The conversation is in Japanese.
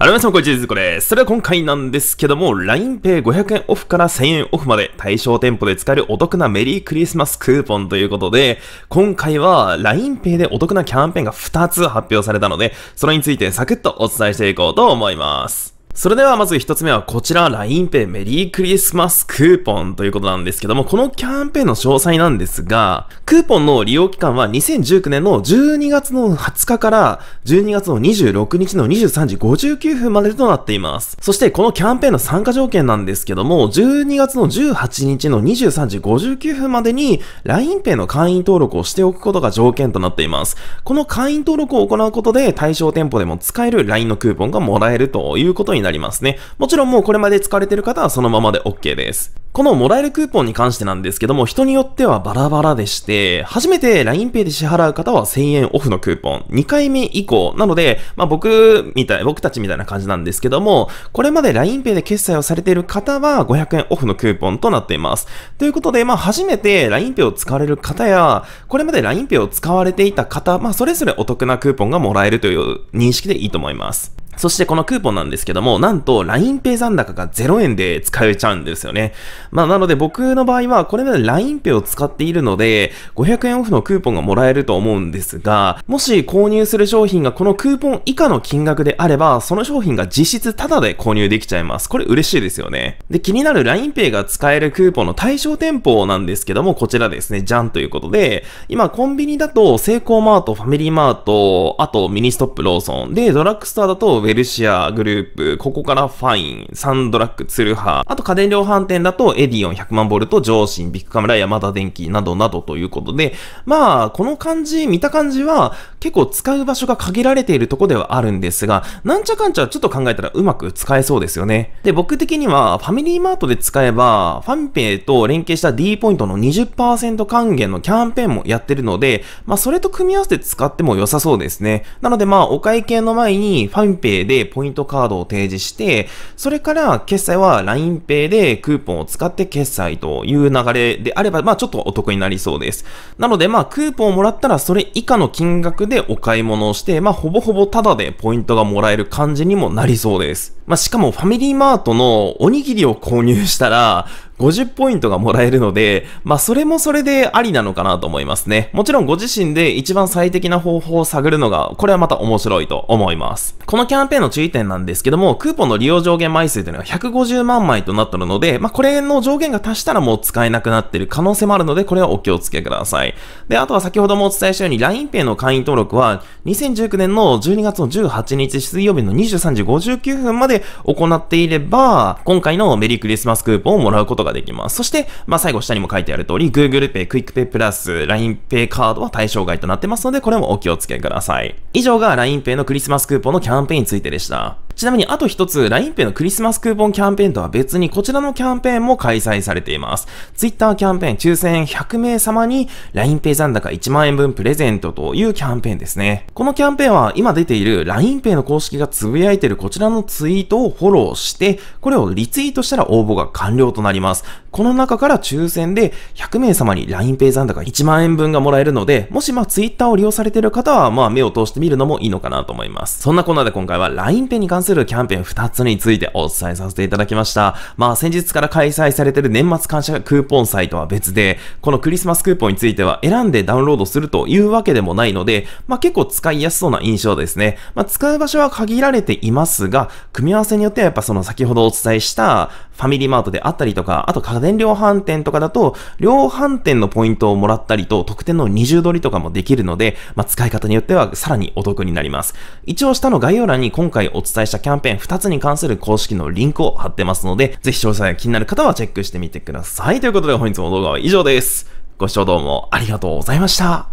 あら皆さん、こんにちは、ずこです。それでは今回なんですけども、LINEPay500 円オフから1000円オフまで対象店舗で使えるお得なメリークリスマスクーポンということで、今回は LINEPay でお得なキャンペーンが2つ発表されたので、それについてサクッとお伝えしていこうと思います。それではまず一つ目はこちら、LINEPay メリークリスマスクーポンということなんですけども、このキャンペーンの詳細なんですが、クーポンの利用期間は2019年の12月の20日から12月の26日の23時59分までとなっています。そしてこのキャンペーンの参加条件なんですけども、12月の18日の23時59分までに LINEPay の会員登録をしておくことが条件となっています。この会員登録を行うことで対象店舗でも使える LINE のクーポンがもらえるということになります。なりますね。もちろんもうこれまで使われてる方はそのままで OK です。このもらえるクーポンに関してなんですけども、人によってはバラバラでして、初めて LINEPay で支払う方は1000円オフのクーポン、2回目以降、なので、まあ僕みたい、僕たちみたいな感じなんですけども、これまで LINEPay で決済をされている方は500円オフのクーポンとなっています。ということで、まあ初めて LINEPay を使われる方や、これまで LINEPay を使われていた方、まあそれぞれお得なクーポンがもらえるという認識でいいと思います。そしてこのクーポンなんですけども、なんと LINEPay 残高が0円で使えちゃうんですよね。まあなので僕の場合はこれまで LINEPay を使っているので、500円オフのクーポンがもらえると思うんですが、もし購入する商品がこのクーポン以下の金額であれば、その商品が実質タダで購入できちゃいます。これ嬉しいですよね。で、気になる LINEPay が使えるクーポンの対象店舗なんですけども、こちらですね、じゃんということで、今コンビニだとセイコーマート、ファミリーマート、あとミニストップローソン、で、ドラッグストアだとェルシアグループ、ここからファイン、サンドラック、ツルハ、あと家電量販店だとエディオン100万ボルト、上信、ビッグカメラ、ヤマダ電機などなどということで、まあ、この感じ、見た感じは結構使う場所が限られているとこではあるんですが、なんちゃかんちゃちょっと考えたらうまく使えそうですよね。で、僕的にはファミリーマートで使えば、ファミペイと連携した D ポイントの20%還元のキャンペーンもやってるので、まあ、それと組み合わせて使っても良さそうですね。なのでまあ、お会計の前にファミペイ Pay でポイントカードを提示して、それから決済は LINEPay でクーポンを使って決済という流れであれば、まあちょっとお得になりそうです。なのでまあクーポンをもらったらそれ以下の金額でお買い物をして、まあほぼほぼタダでポイントがもらえる感じにもなりそうです。まあしかもファミリーマートのおにぎりを購入したら、50ポイントがもらえるので、まあそれもそれでありなのかなと思いますね。もちろんご自身で一番最適な方法を探るのが、これはまた面白いと思います。このキャンペーンの注意点なんですけども、クーポンの利用上限枚数というのが150万枚となっているので、まあこれの上限が足したらもう使えなくなっている可能性もあるので、これはお気をつけください。で、あとは先ほどもお伝えしたように LINEPay の会員登録は、2019年の12月の18日水曜日の23時59分まで行っていれば、今回のメリークリスマスクーポンをもらうことがができます。そして、まあ、最後下にも書いてある通り、Google Pay、QuickPay プラス、LINEPay カードは対象外となってますので、これもお気をつけください。以上が LINEPay のクリスマスクーポンのキャンペーンについてでした。ちなみにあと一つ、LINEPay のクリスマスクーポンキャンペーンとは別に、こちらのキャンペーンも開催されています。Twitter キャンペーン抽選100名様に LINEPay 残高1万円分プレゼントというキャンペーンですね。このキャンペーンは今出ている LINEPay の公式がつぶやいているこちらのツイートをフォローして、これをリツイートしたら応募が完了となります。この中から抽選で100名様に LINEPay 残高1万円分がもらえるので、もしまあ Twitter を利用されている方はまあ目を通してみるのもいいのかなと思います。そんなこんなで今回は LINEPay に関するするキャンペーン2つについてお伝えさせていただきました。まあ先日から開催されている年末感謝クーポンサイトは別で、このクリスマスクーポンについては選んでダウンロードするというわけでもないので、まあ結構使いやすそうな印象ですね。まあ使う場所は限られていますが、組み合わせによってはやっぱその先ほどお伝えした、ファミリーマートであったりとか、あと家電量販店とかだと、量販店のポイントをもらったりと、特典の20取りとかもできるので、まあ、使い方によってはさらにお得になります。一応下の概要欄に今回お伝えしたキャンペーン2つに関する公式のリンクを貼ってますので、ぜひ詳細が気になる方はチェックしてみてください。ということで本日の動画は以上です。ご視聴どうもありがとうございました。